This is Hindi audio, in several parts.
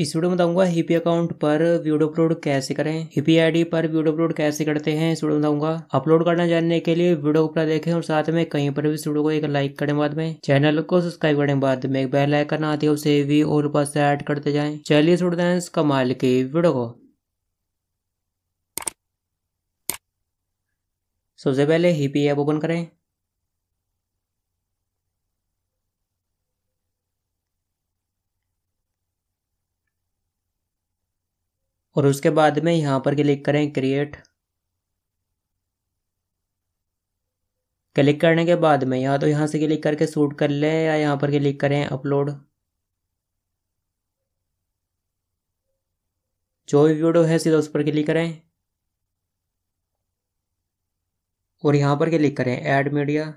इस वीडियो में बताऊंगा हिपी अकाउंट पर वीडियो अपलोड कैसे करें हिपी आईडी पर वीडियो अपलोड कैसे करते हैं इस वीडियो में बताऊंगा अपलोड करना जानने के लिए वीडियो को देखें और साथ में कहीं पर भी इस वीडियो को एक लाइक करें बाद में चैनल को सब्सक्राइब करें बाद में एक बेल आइकन आती है उसे भी और पास से ऐड करते जाए चलिए सुनते हैं कमाल की वीडियो को सबसे पहले हिपी ऐप ओपन करें और उसके बाद में यहाँ पर क्लिक करें क्रिएट क्लिक करने के बाद में या तो यहाँ से क्लिक करके शूट कर लें या यहाँ पर क्लिक करें अपलोड जो भी वीडियो है सीधा उस पर क्लिक करें और यहाँ पर क्लिक करें ऐड मीडिया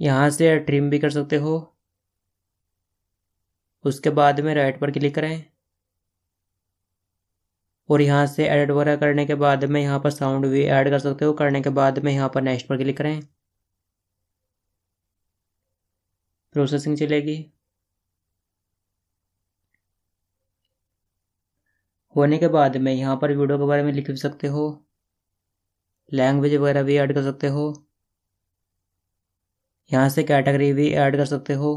यहाँ से ट्रिम भी कर सकते हो उसके बाद में राइट पर क्लिक करें और यहाँ से एडिट वगैरह करने के बाद में यहाँ पर साउंड भी ऐड कर सकते हो करने के बाद में यहाँ पर नेक्स्ट पर क्लिक करें प्रोसेसिंग चलेगी होने के बाद में यहाँ पर वीडियो के बारे में लिख भी सकते हो लैंग्वेज वगैरह भी ऐड कर सकते हो यहाँ से कैटेगरी भी ऐड कर सकते हो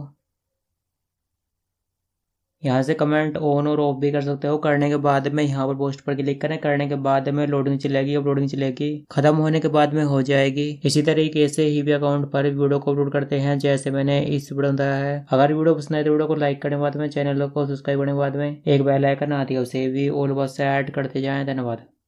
यहाँ से कमेंट ऑन और ऑफ भी कर सकते हो करने के बाद में यहाँ पर पोस्ट पर क्लिक करें करने के बाद में लोडिंग चलेगी अपलोडिंग चलेगी खत्म होने के बाद में हो जाएगी इसी तरीके से ही भी अकाउंट पर वीडियो को अपलोड करते हैं जैसे मैंने इस वीडियो में बताया है अगर वीडियो पसंद आए तो वीडियो को लाइक करने के बाद में चैनल को सब्सक्राइब करने के बाद में एक बेलाइकन आती है उसे भी ऑल बस से करते जाए धन्यवाद